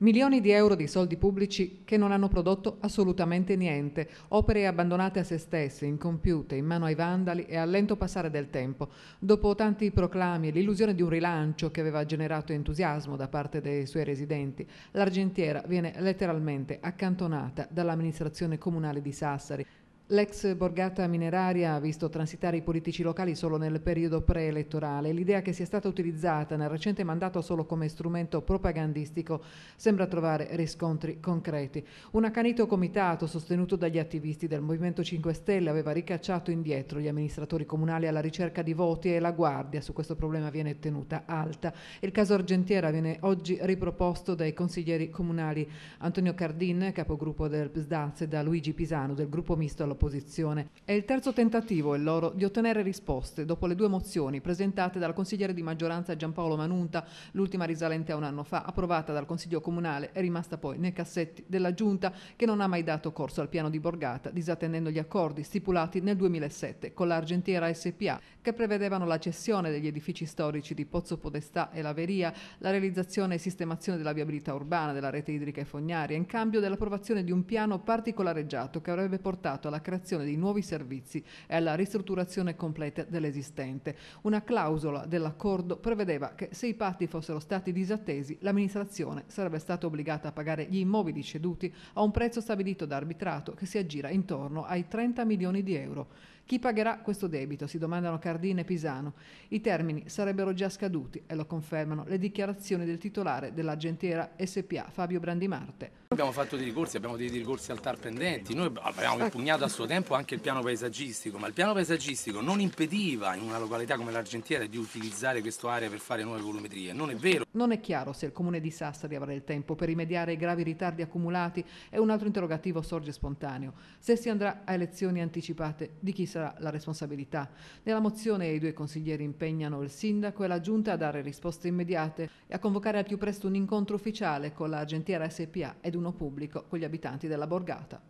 Milioni di euro di soldi pubblici che non hanno prodotto assolutamente niente, opere abbandonate a se stesse, incompiute, in mano ai vandali e al lento passare del tempo. Dopo tanti proclami e l'illusione di un rilancio che aveva generato entusiasmo da parte dei suoi residenti, l'Argentiera viene letteralmente accantonata dall'amministrazione comunale di Sassari. L'ex borgata mineraria ha visto transitare i politici locali solo nel periodo preelettorale. L'idea che sia stata utilizzata nel recente mandato solo come strumento propagandistico sembra trovare riscontri concreti. Un accanito comitato sostenuto dagli attivisti del Movimento 5 Stelle aveva ricacciato indietro gli amministratori comunali alla ricerca di voti e la guardia su questo problema viene tenuta alta. Il caso Argentiera viene oggi riproposto dai consiglieri comunali Antonio Cardin, capogruppo del PSDAZ, e da Luigi Pisano del gruppo misto allo dell'opposizione. È il terzo tentativo, il loro, di ottenere risposte dopo le due mozioni presentate dal consigliere di maggioranza Giampaolo Manunta, l'ultima risalente a un anno fa, approvata dal Consiglio Comunale e rimasta poi nei cassetti della Giunta, che non ha mai dato corso al piano di Borgata, disattendendo gli accordi stipulati nel 2007 con l'Argentiera SPA, che prevedevano la cessione degli edifici storici di Pozzo Podestà e Laveria, la realizzazione e sistemazione della viabilità urbana, della rete idrica e fognaria, in cambio dell'approvazione di un piano particolareggiato che avrebbe portato alla creazione di nuovi servizi e alla ristrutturazione completa dell'esistente. Una clausola dell'accordo prevedeva che se i patti fossero stati disattesi, l'amministrazione sarebbe stata obbligata a pagare gli immobili ceduti a un prezzo stabilito da arbitrato che si aggira intorno ai 30 milioni di euro. Chi pagherà questo debito? Si domandano Cardini e Pisano. I termini sarebbero già scaduti e lo confermano le dichiarazioni del titolare dell'Argentiera SPA, Fabio Brandimarte. Abbiamo fatto dei ricorsi, abbiamo dei ricorsi al TAR pendenti, noi abbiamo ecco. impugnato a suo tempo anche il piano paesaggistico, ma il piano paesaggistico non impediva in una località come l'Argentiera di utilizzare quest'area per fare nuove volumetrie, non è vero. Non è chiaro se il comune di Sassari avrà il tempo per rimediare i gravi ritardi accumulati e un altro interrogativo sorge spontaneo, se si andrà a elezioni anticipate di chi sarà? sarà la responsabilità. Nella mozione i due consiglieri impegnano il sindaco e la giunta a dare risposte immediate e a convocare al più presto un incontro ufficiale con la Gentiera SPA ed uno pubblico con gli abitanti della borgata.